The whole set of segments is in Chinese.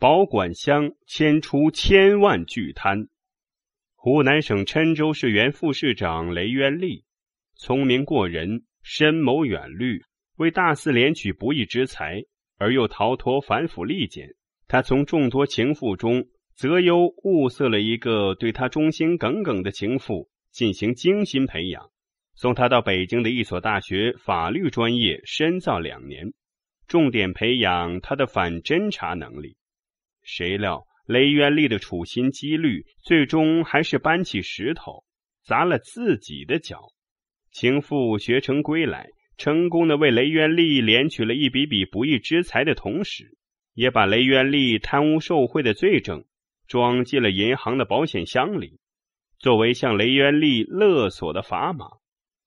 保管箱牵出千万巨贪。湖南省郴州市原副市长雷渊利，聪明过人，深谋远虑，为大肆敛取不义之财而又逃脱反腐利剑，他从众多情妇中择优物色了一个对他忠心耿耿的情妇，进行精心培养，送他到北京的一所大学法律专业深造两年，重点培养他的反侦查能力。谁料雷元丽的处心积虑，最终还是搬起石头砸了自己的脚。情妇学成归来，成功的为雷元利敛取了一笔笔不义之财的同时，也把雷元利贪污受贿的罪证装进了银行的保险箱里，作为向雷元利勒索的砝码。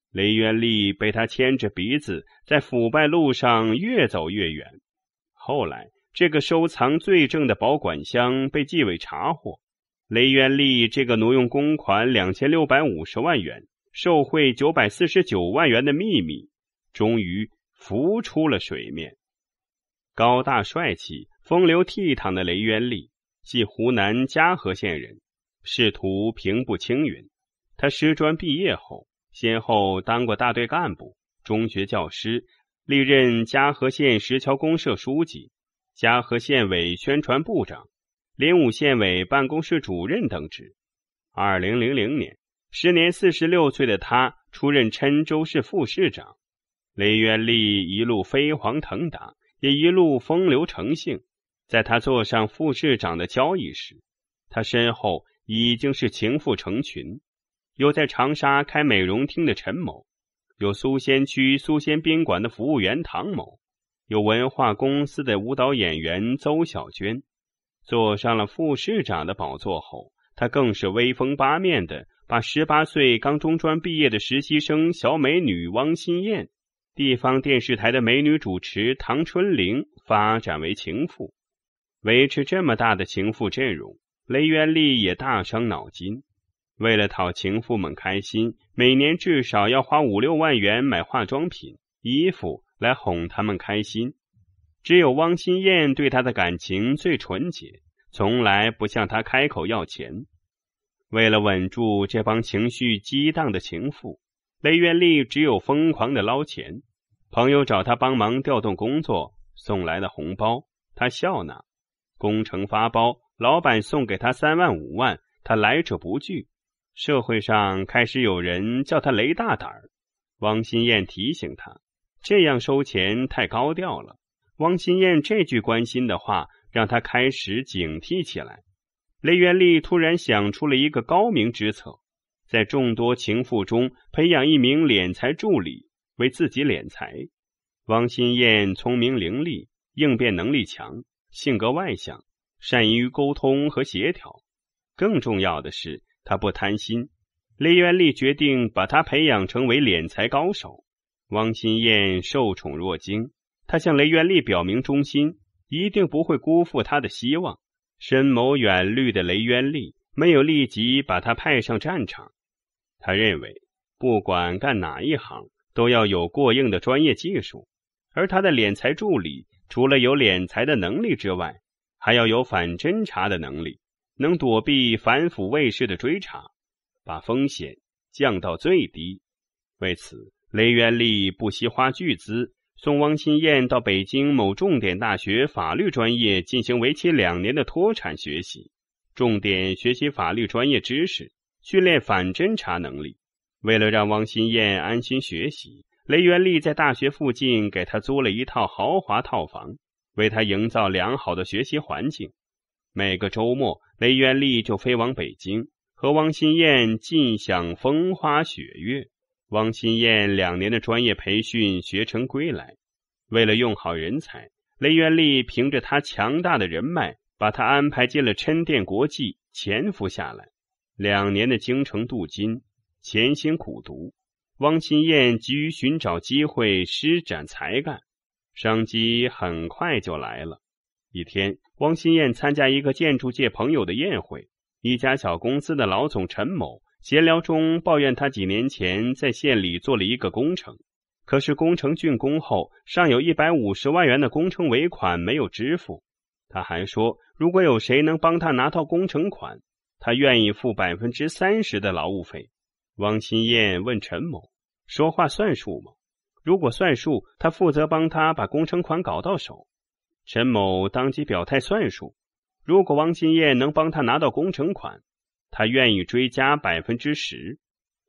雷元利被他牵着鼻子，在腐败路上越走越远。后来。这个收藏罪证的保管箱被纪委查获，雷元利这个挪用公款两千六百五十万元、受贿九百四十九万元的秘密，终于浮出了水面。高大帅气、风流倜傥的雷元利，系湖南嘉禾县人，仕途平步青云。他师专毕业后，先后当过大队干部、中学教师，历任嘉禾县石桥公社书记。嘉禾县委宣传部长、临武县委办公室主任等职。二零零零年，时年四十六岁的他出任郴州市副市长。雷元利一路飞黄腾达，也一路风流成性。在他坐上副市长的交易时，他身后已经是情妇成群。有在长沙开美容厅的陈某，有苏仙区苏仙宾馆的服务员唐某。有文化公司的舞蹈演员邹小娟，坐上了副市长的宝座后，她更是威风八面的，把十八岁刚中专毕业的实习生小美女汪新燕、地方电视台的美女主持唐春玲发展为情妇。维持这么大的情妇阵容，雷元丽也大伤脑筋。为了讨情妇们开心，每年至少要花五六万元买化妆品、衣服。来哄他们开心。只有汪新燕对他的感情最纯洁，从来不向他开口要钱。为了稳住这帮情绪激荡的情妇，雷元丽只有疯狂的捞钱。朋友找他帮忙调动工作送来的红包，他笑纳；工程发包，老板送给他三万五万，他来者不拒。社会上开始有人叫他雷大胆儿。汪新燕提醒他。这样收钱太高调了。汪新燕这句关心的话，让她开始警惕起来。雷元丽突然想出了一个高明之策：在众多情妇中培养一名敛财助理，为自己敛财。汪新燕聪明伶俐，应变能力强，性格外向，善于沟通和协调。更重要的是，她不贪心。雷元丽决定把她培养成为敛财高手。汪新燕受宠若惊，他向雷元丽表明忠心，一定不会辜负他的希望。深谋远虑的雷元丽没有立即把他派上战场，他认为不管干哪一行，都要有过硬的专业技术。而他的敛财助理，除了有敛财的能力之外，还要有反侦查的能力，能躲避反腐卫士的追查，把风险降到最低。为此。雷元丽不惜花巨资送汪新燕到北京某重点大学法律专业进行为期两年的脱产学习，重点学习法律专业知识，训练反侦查能力。为了让汪新燕安心学习，雷元丽在大学附近给她租了一套豪华套房，为她营造良好的学习环境。每个周末，雷元丽就飞往北京，和汪新燕尽享风花雪月。汪新燕两年的专业培训学成归来，为了用好人才，雷元丽凭着他强大的人脉，把他安排进了琛殿国际潜伏下来。两年的京城镀金，潜心苦读。汪新燕急于寻找机会施展才干，商机很快就来了。一天，汪新燕参加一个建筑界朋友的宴会，一家小公司的老总陈某。闲聊中，抱怨他几年前在县里做了一个工程，可是工程竣工后，尚有一百五十万元的工程尾款没有支付。他还说，如果有谁能帮他拿到工程款，他愿意付百分之三十的劳务费。汪新燕问陈某：“说话算数吗？如果算数，他负责帮他把工程款搞到手。”陈某当即表态算数。如果汪新燕能帮他拿到工程款。他愿意追加百分之十。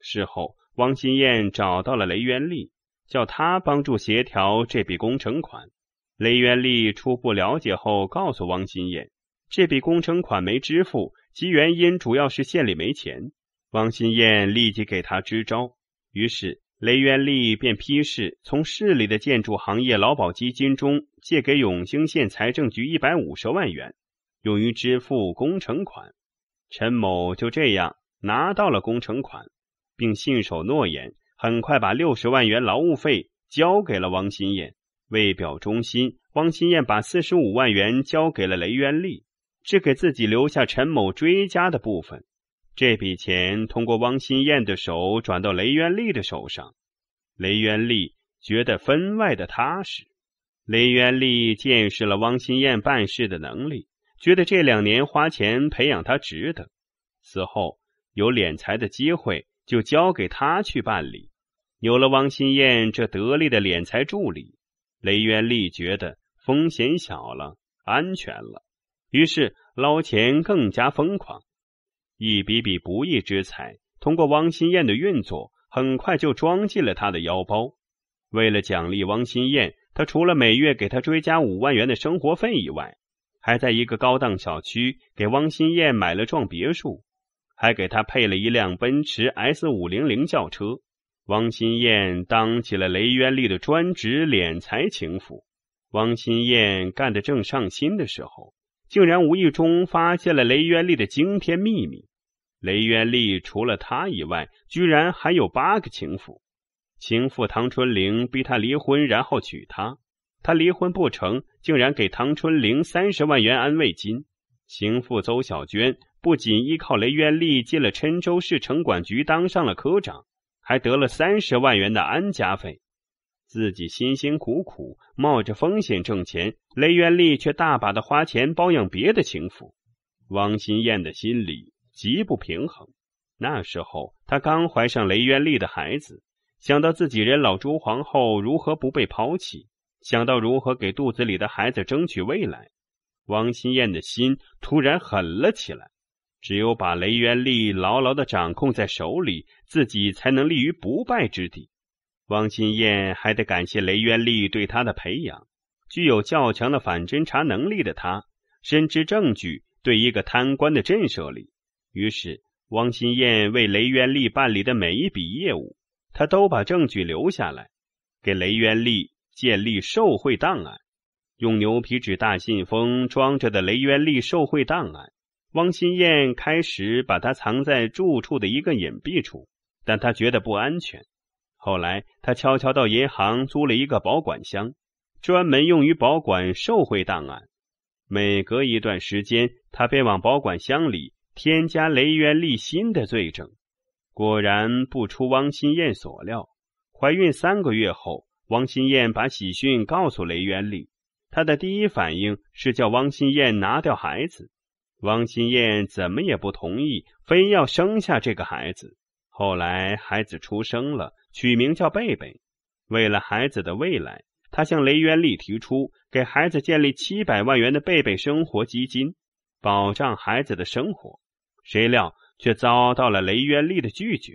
事后，汪新燕找到了雷元利，叫他帮助协调这笔工程款。雷元利初步了解后，告诉汪新燕，这笔工程款没支付，其原因主要是县里没钱。汪新燕立即给他支招，于是雷元利便批示从市里的建筑行业劳保基金中借给永兴县财政局一百五十万元，用于支付工程款。陈某就这样拿到了工程款，并信守诺言，很快把六十万元劳务费交给了汪新燕。为表忠心，汪新燕把四十五万元交给了雷元利，只给自己留下陈某追加的部分。这笔钱通过汪新燕的手转到雷元利的手上，雷元利觉得分外的踏实。雷元利见识了汪新燕办事的能力。觉得这两年花钱培养他值得，此后有敛财的机会就交给他去办理。有了汪新燕这得力的敛财助理，雷元利觉得风险小了，安全了，于是捞钱更加疯狂。一笔笔不义之财通过汪新燕的运作，很快就装进了他的腰包。为了奖励汪新燕，他除了每月给他追加五万元的生活费以外，还在一个高档小区给汪新燕买了幢别墅，还给她配了一辆奔驰 S 五零零轿车。汪新燕当起了雷渊丽的专职敛财情妇。汪新燕干得正上心的时候，竟然无意中发现了雷渊丽的惊天秘密：雷渊丽除了他以外，居然还有八个情妇。情妇唐春玲逼他离婚，然后娶她。他离婚不成，竟然给唐春玲三十万元安慰金。情妇邹小娟不仅依靠雷渊利进了郴州市城管局，当上了科长，还得了三十万元的安家费。自己辛辛苦苦冒着风险挣钱，雷渊利却大把的花钱包养别的情妇。汪新燕的心里极不平衡。那时候她刚怀上雷渊利的孩子，想到自己人老珠黄后如何不被抛弃。想到如何给肚子里的孩子争取未来，王新燕的心突然狠了起来。只有把雷元丽牢牢的掌控在手里，自己才能立于不败之地。王新燕还得感谢雷元丽对他的培养。具有较强的反侦查能力的他，深知证据对一个贪官的震慑力。于是，王新燕为雷元丽办理的每一笔业务，他都把证据留下来，给雷元丽。建立受贿档案，用牛皮纸大信封装着的雷元利受贿档案，汪新燕开始把它藏在住处的一个隐蔽处，但她觉得不安全。后来，她悄悄到银行租了一个保管箱，专门用于保管受贿档案。每隔一段时间，她便往保管箱里添加雷元立新的罪证。果然不出汪新燕所料，怀孕三个月后。王新燕把喜讯告诉雷元丽，他的第一反应是叫王新燕拿掉孩子。王新燕怎么也不同意，非要生下这个孩子。后来孩子出生了，取名叫贝贝。为了孩子的未来，他向雷元丽提出给孩子建立七百万元的贝贝生活基金，保障孩子的生活。谁料却遭到了雷元丽的拒绝，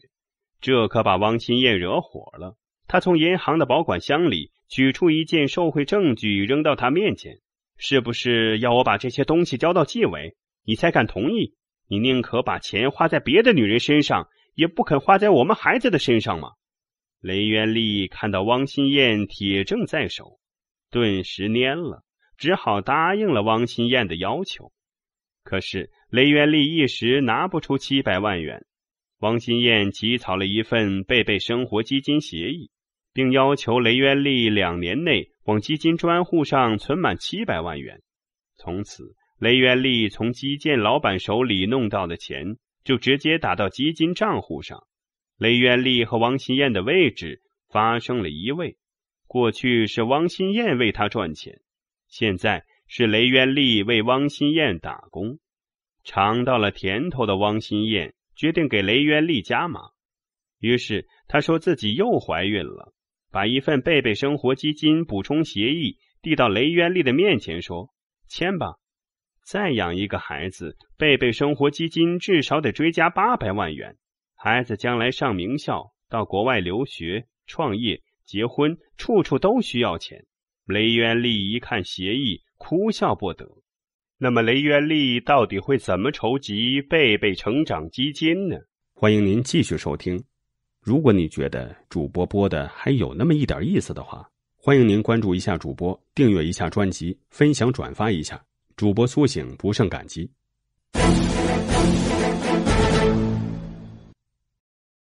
这可把王新燕惹火了。他从银行的保管箱里取出一件受贿证据，扔到他面前：“是不是要我把这些东西交到纪委，你才敢同意？你宁可把钱花在别的女人身上，也不肯花在我们孩子的身上吗？”雷元丽看到汪新燕铁证在手，顿时蔫了，只好答应了汪新燕的要求。可是雷元丽一时拿不出七百万元，汪新燕起草了一份备备生活基金协议。并要求雷元利两年内往基金专户上存满七百万元。从此，雷元利从基建老板手里弄到的钱就直接打到基金账户上。雷元利和王新艳的位置发生了移位，过去是王新艳为他赚钱，现在是雷元利为王新艳打工。尝到了甜头的王新燕决定给雷元利加码，于是她说自己又怀孕了。把一份贝贝生活基金补充协议递到雷渊利的面前，说：“签吧，再养一个孩子，贝贝生活基金至少得追加八百万元。孩子将来上名校、到国外留学、创业、结婚，处处都需要钱。”雷渊利一看协议，哭笑不得。那么，雷渊利到底会怎么筹集贝贝成长基金呢？欢迎您继续收听。如果你觉得主播播的还有那么一点意思的话，欢迎您关注一下主播，订阅一下专辑，分享转发一下，主播苏醒不胜感激。